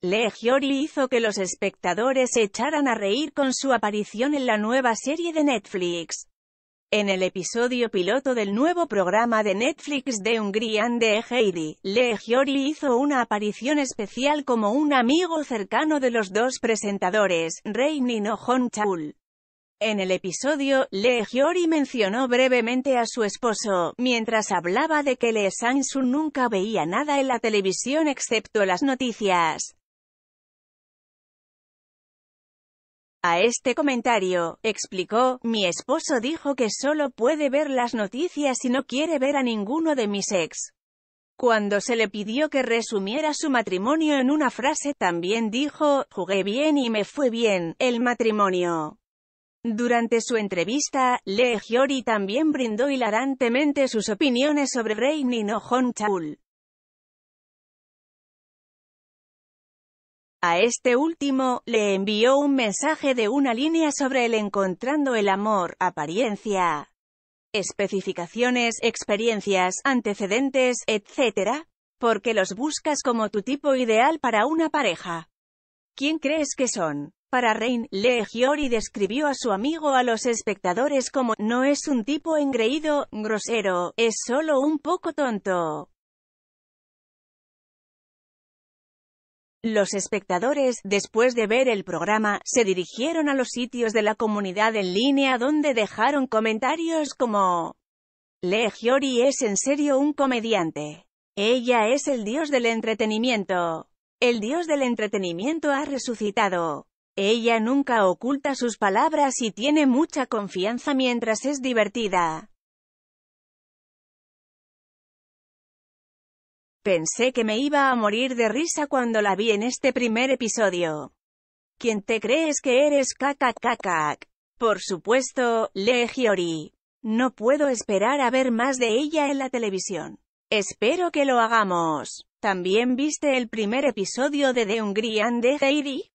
Legiori hizo que los espectadores se echaran a reír con su aparición en la nueva serie de Netflix. En el episodio piloto del nuevo programa de Netflix de Hungría de Heidi, Legiori hizo una aparición especial como un amigo cercano de los dos presentadores, Reini no Chaul. En el episodio, Legiori mencionó brevemente a su esposo, mientras hablaba de que Le Sansu nunca veía nada en la televisión excepto las noticias. A este comentario, explicó, mi esposo dijo que solo puede ver las noticias y no quiere ver a ninguno de mis ex. Cuando se le pidió que resumiera su matrimonio en una frase, también dijo, jugué bien y me fue bien, el matrimonio. Durante su entrevista, Lee Hyori también brindó hilarantemente sus opiniones sobre Rey no Hong Chul. A este último, le envió un mensaje de una línea sobre el encontrando el amor, apariencia, especificaciones, experiencias, antecedentes, etc., porque los buscas como tu tipo ideal para una pareja. ¿Quién crees que son? Para Rein, Lee Giori describió a su amigo a los espectadores como, no es un tipo engreído, grosero, es solo un poco tonto. Los espectadores, después de ver el programa, se dirigieron a los sitios de la comunidad en línea donde dejaron comentarios como «Le Giori es en serio un comediante. Ella es el dios del entretenimiento. El dios del entretenimiento ha resucitado. Ella nunca oculta sus palabras y tiene mucha confianza mientras es divertida. Pensé que me iba a morir de risa cuando la vi en este primer episodio. ¿Quién te crees que eres cacacacac? Por supuesto, Lee No puedo esperar a ver más de ella en la televisión. Espero que lo hagamos. ¿También viste el primer episodio de The and de Heidi?